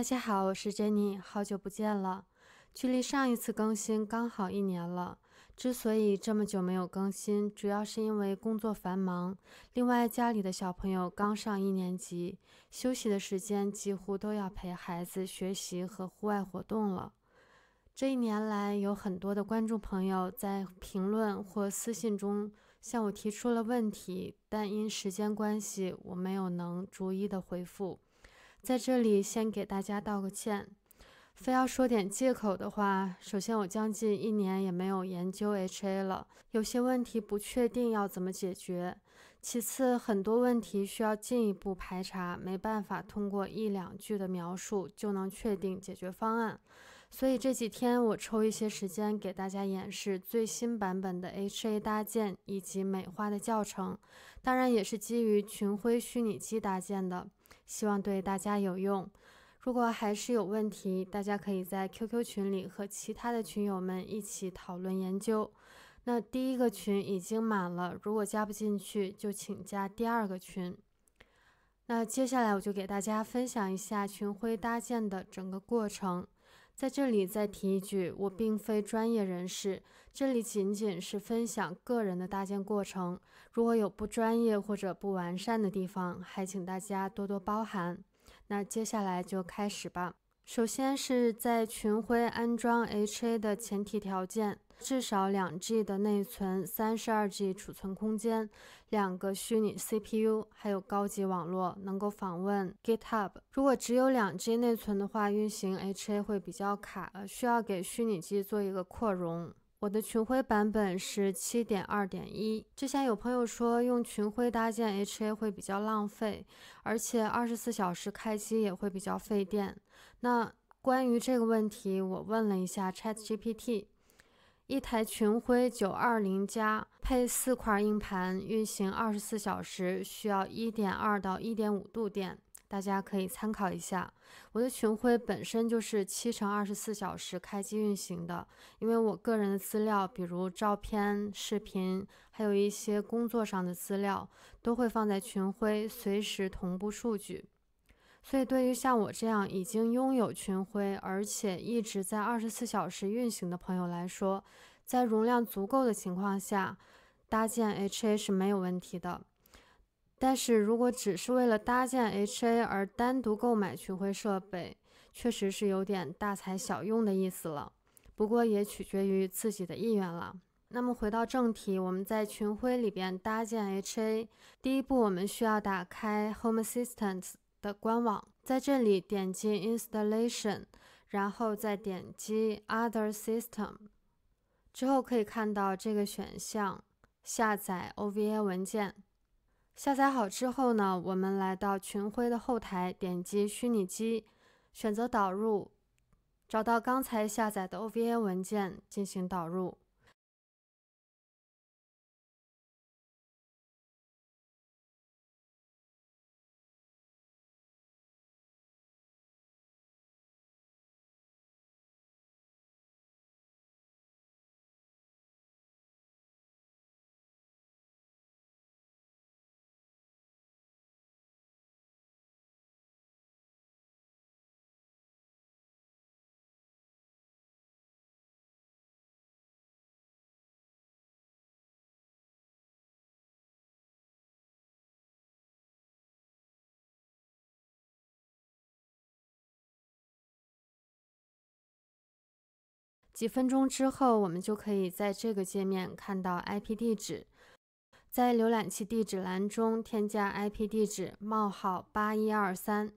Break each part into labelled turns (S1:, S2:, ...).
S1: 大家好，我是 Jenny，好久不见了。距离上一次更新刚好一年了。之所以这么久没有更新，主要是因为工作繁忙，另外家里的小朋友刚上一年级，休息的时间几乎都要陪孩子学习和户外活动了。这一年来，有很多的观众朋友在评论或私信中向我提出了问题，但因时间关系，我没有能逐一的回复。在这里先给大家道个歉，非要说点借口的话，首先我将近一年也没有研究 HA 了，有些问题不确定要怎么解决；其次很多问题需要进一步排查，没办法通过一两句的描述就能确定解决方案。所以这几天我抽一些时间给大家演示最新版本的 HA 搭建以及美化的教程，当然也是基于群晖虚拟机搭建的。希望对大家有用。如果还是有问题，大家可以在 QQ 群里和其他的群友们一起讨论研究。那第一个群已经满了，如果加不进去，就请加第二个群。那接下来我就给大家分享一下群徽搭建的整个过程。在这里再提一句，我并非专业人士，这里仅仅是分享个人的搭建过程。如果有不专业或者不完善的地方，还请大家多多包涵。那接下来就开始吧。首先是在群晖安装 HA 的前提条件。至少两 G 的内存，三十二 G 储存空间，两个虚拟 CPU，还有高级网络，能够访问 GitHub。如果只有两 G 内存的话，运行 HA 会比较卡，需要给虚拟机做一个扩容。我的群晖版本是七点二点一。之前有朋友说用群晖搭建 HA 会比较浪费，而且二十四小时开机也会比较费电。那关于这个问题，我问了一下 ChatGPT。一台群晖九二零加配四块硬盘，运行二十四小时需要一点二到一点五度电，大家可以参考一下。我的群晖本身就是七乘二十四小时开机运行的，因为我个人的资料，比如照片、视频，还有一些工作上的资料，都会放在群晖，随时同步数据。所以，对于像我这样已经拥有群晖，而且一直在二十四小时运行的朋友来说，在容量足够的情况下，搭建 HA 是没有问题的。但是如果只是为了搭建 HA 而单独购买群晖设备，确实是有点大材小用的意思了。不过也取决于自己的意愿了。那么回到正题，我们在群晖里边搭建 HA，第一步我们需要打开 Home Assistant。的官网，在这里点击 Installation，然后再点击 Other System，之后可以看到这个选项下载 OVA 文件。下载好之后呢，我们来到群晖的后台，点击虚拟机，选择导入，找到刚才下载的 OVA 文件进行导入。几分钟之后，我们就可以在这个界面看到 IP 地址。在浏览器地址栏中添加 IP 地址冒号八一二三，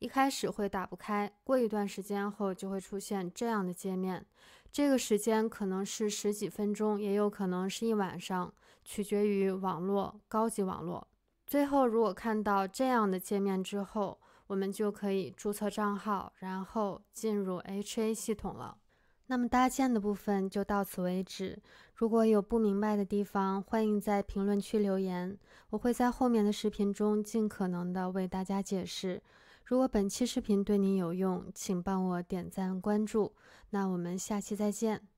S1: 一开始会打不开，过一段时间后就会出现这样的界面。这个时间可能是十几分钟，也有可能是一晚上，取决于网络（高级网络）。最后，如果看到这样的界面之后，我们就可以注册账号，然后进入 HA 系统了。那么搭建的部分就到此为止。如果有不明白的地方，欢迎在评论区留言，我会在后面的视频中尽可能的为大家解释。如果本期视频对你有用，请帮我点赞关注。那我们下期再见。